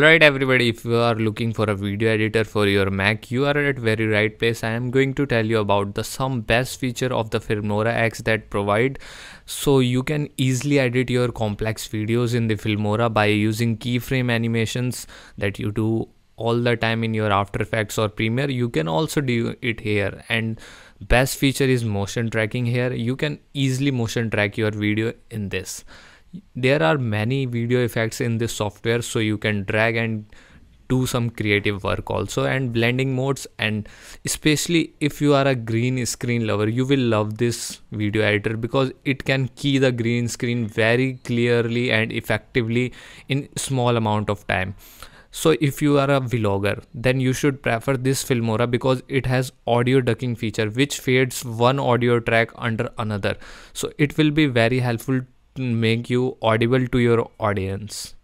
Right everybody, if you are looking for a video editor for your Mac, you are at very right place. I am going to tell you about the some best feature of the Filmora X that provide so you can easily edit your complex videos in the Filmora by using keyframe animations that you do all the time in your After Effects or Premiere. You can also do it here and best feature is motion tracking here. You can easily motion track your video in this there are many video effects in this software so you can drag and do some creative work also and blending modes and especially if you are a green screen lover you will love this video editor because it can key the green screen very clearly and effectively in small amount of time so if you are a vlogger then you should prefer this filmora because it has audio ducking feature which fades one audio track under another so it will be very helpful make you audible to your audience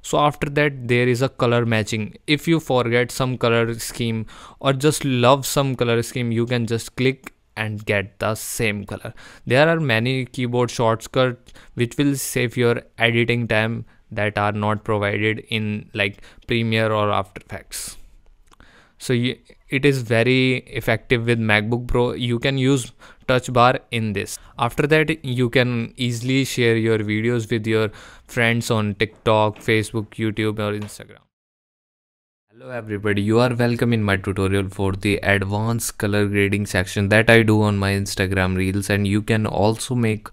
so after that there is a color matching if you forget some color scheme or just love some color scheme you can just click and get the same color there are many keyboard shortcuts which will save your editing time that are not provided in like premiere or after effects so you, it is very effective with macbook pro you can use touch bar in this after that you can easily share your videos with your friends on tiktok facebook youtube or instagram hello everybody you are welcome in my tutorial for the advanced color grading section that i do on my instagram reels and you can also make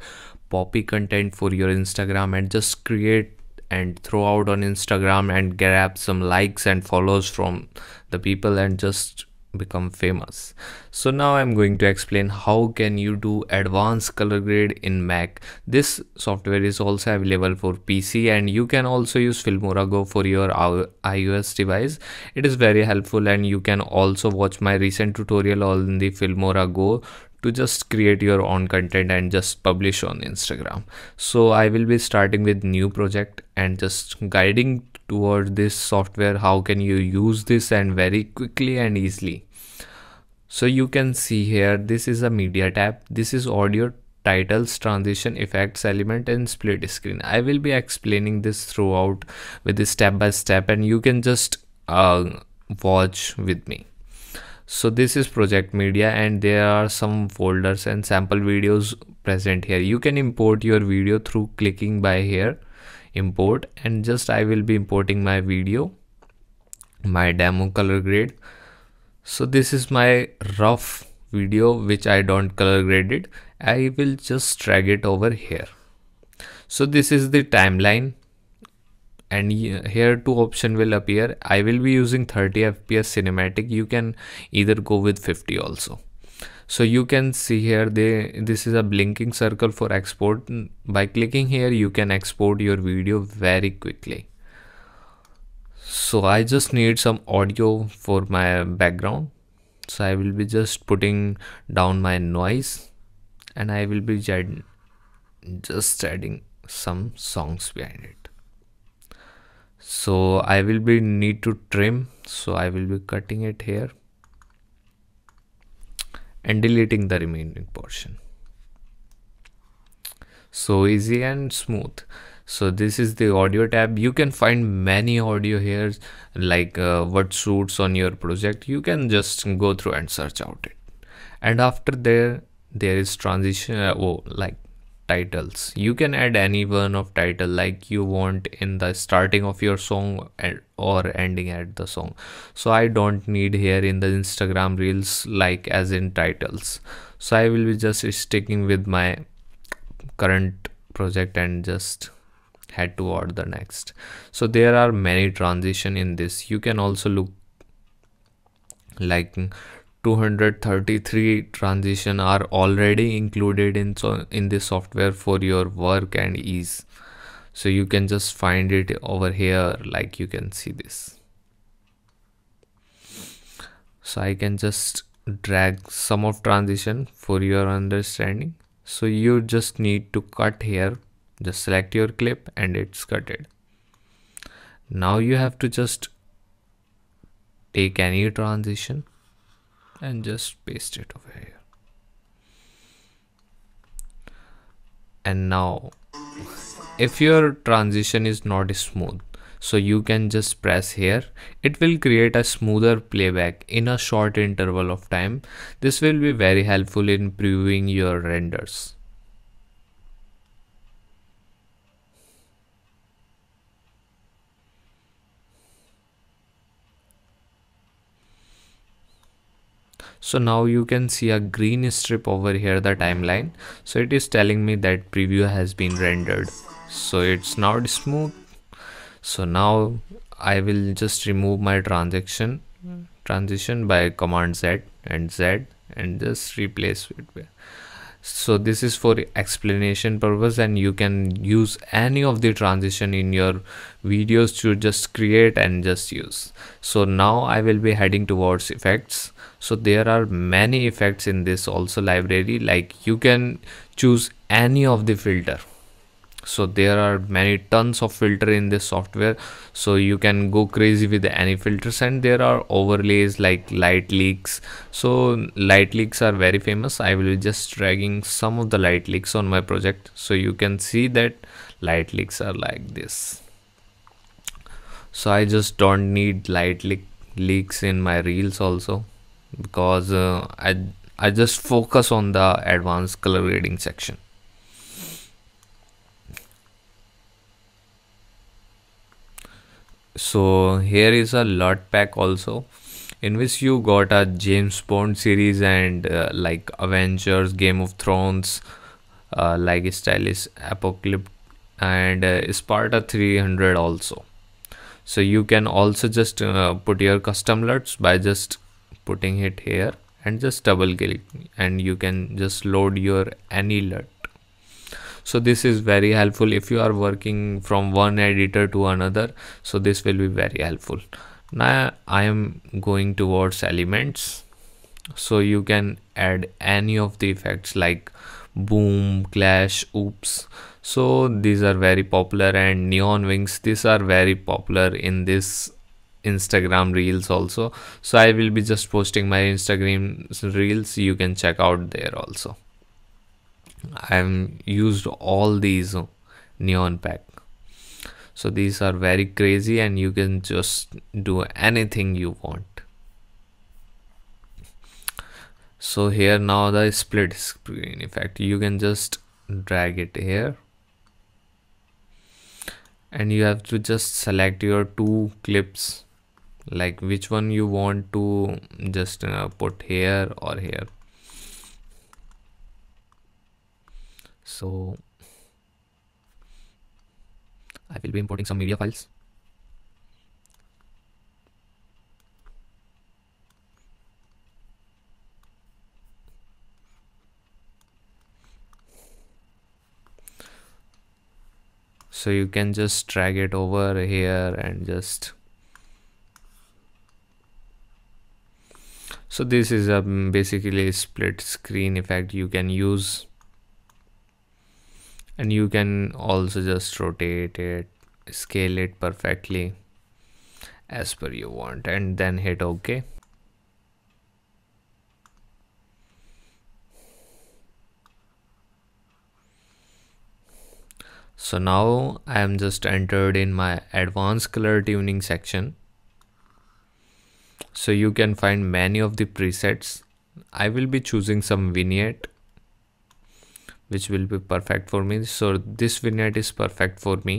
poppy content for your instagram and just create and throw out on Instagram and grab some likes and follows from the people and just become famous so now i'm going to explain how can you do advanced color grade in mac this software is also available for pc and you can also use filmora go for your ios device it is very helpful and you can also watch my recent tutorial on the filmora go to just create your own content and just publish on Instagram. So I will be starting with new project and just guiding towards this software how can you use this and very quickly and easily. So you can see here this is a media tab. This is audio titles transition effects element and split screen. I will be explaining this throughout with this step by step and you can just uh, watch with me so this is project media and there are some folders and sample videos present here you can import your video through clicking by here import and just I will be importing my video my demo color grade so this is my rough video which I don't color grade it I will just drag it over here so this is the timeline and here two option will appear i will be using 30 fps cinematic you can either go with 50 also so you can see here they this is a blinking circle for export mm, by clicking here you can export your video very quickly so i just need some audio for my background so i will be just putting down my noise and i will be just adding some songs behind it so I will be need to trim so I will be cutting it here and deleting the remaining portion so easy and smooth so this is the audio tab you can find many audio here like uh, what suits on your project you can just go through and search out it and after there there is transition uh, oh like titles you can add any one of title like you want in the starting of your song or ending at the song so i don't need here in the instagram reels like as in titles so i will be just sticking with my current project and just head toward the next so there are many transition in this you can also look like 233 transition are already included in so in the software for your work and ease so you can just find it over here like you can see this so i can just drag some of transition for your understanding so you just need to cut here just select your clip and it's cutted now you have to just take any transition and just paste it over here and now if your transition is not smooth so you can just press here it will create a smoother playback in a short interval of time this will be very helpful in previewing your renders so now you can see a green strip over here the timeline so it is telling me that preview has been rendered so it's not smooth so now i will just remove my transaction transition by command z and z and just replace it with so this is for explanation purpose and you can use any of the transition in your videos to just create and just use so now i will be heading towards effects so there are many effects in this also library like you can choose any of the filter so there are many tons of filter in this software so you can go crazy with any filters and there are overlays like light leaks so light leaks are very famous i will be just dragging some of the light leaks on my project so you can see that light leaks are like this so i just don't need light leak leaks in my reels also because uh, i i just focus on the advanced color grading section so here is a lot pack also in which you got a James Bond series and uh, like Avengers, Game of Thrones, uh, like stylish Apocalypse and uh, Sparta 300 also. So you can also just uh, put your custom LUTs by just putting it here and just double click and you can just load your any LUT so this is very helpful if you are working from one editor to another so this will be very helpful now i am going towards elements so you can add any of the effects like boom clash oops so these are very popular and neon wings these are very popular in this instagram reels also so i will be just posting my instagram reels you can check out there also I've used all these uh, neon pack so these are very crazy and you can just do anything you want so here now the split screen effect you can just drag it here and you have to just select your two clips like which one you want to just uh, put here or here so I will be importing some media files so you can just drag it over here and just so this is a basically split screen effect you can use and you can also just rotate it scale it perfectly as per you want and then hit ok so now i am just entered in my advanced color tuning section so you can find many of the presets i will be choosing some vignette which will be perfect for me so this vignette is perfect for me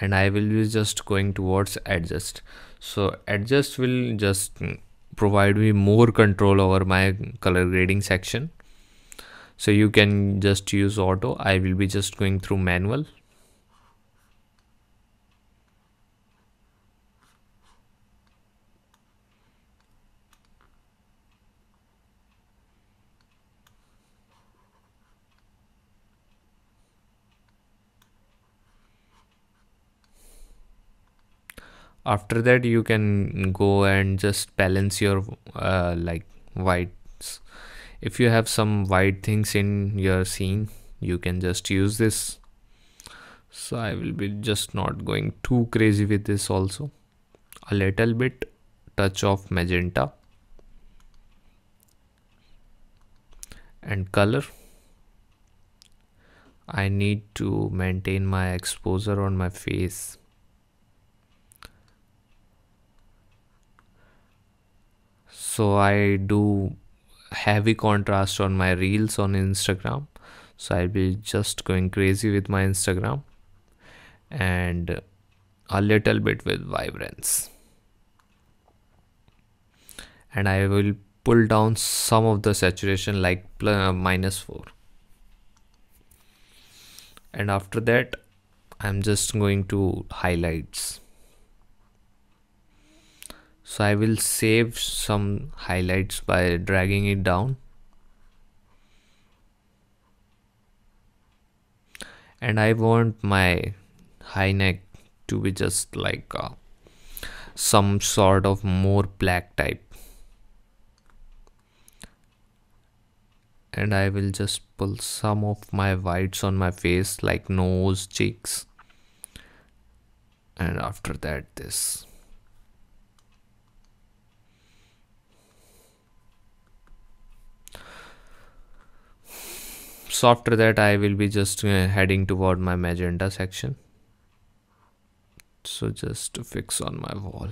and I will be just going towards adjust so adjust will just provide me more control over my color grading section so you can just use auto I will be just going through manual after that you can go and just balance your uh, like whites if you have some white things in your scene you can just use this so i will be just not going too crazy with this also a little bit touch of magenta and color i need to maintain my exposure on my face so i do heavy contrast on my reels on instagram so i'll be just going crazy with my instagram and a little bit with vibrance and i will pull down some of the saturation like uh, minus 4 and after that i'm just going to highlights so I will save some highlights by dragging it down and I want my high neck to be just like uh, some sort of more black type and I will just pull some of my whites on my face like nose cheeks and after that this so after that I will be just uh, heading toward my magenta section so just to fix on my wall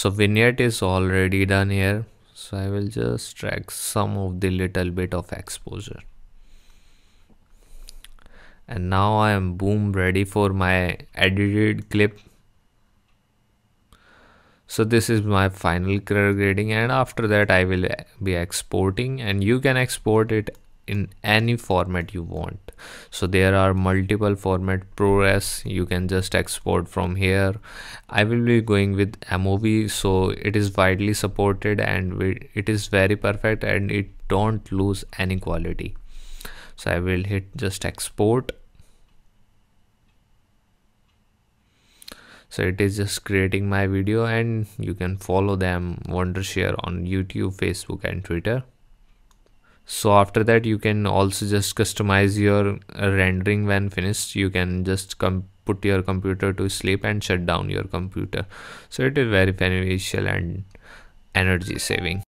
so vignette is already done here so I will just drag some of the little bit of exposure and now I am boom ready for my edited clip so this is my final color grading and after that I will be exporting and you can export it in any format you want so there are multiple format ProRes you can just export from here I will be going with MOV so it is widely supported and it is very perfect and it don't lose any quality so I will hit just export so it is just creating my video and you can follow them wondershare on YouTube Facebook and Twitter so after that you can also just customize your uh, rendering when finished you can just put your computer to sleep and shut down your computer so it is very beneficial and energy saving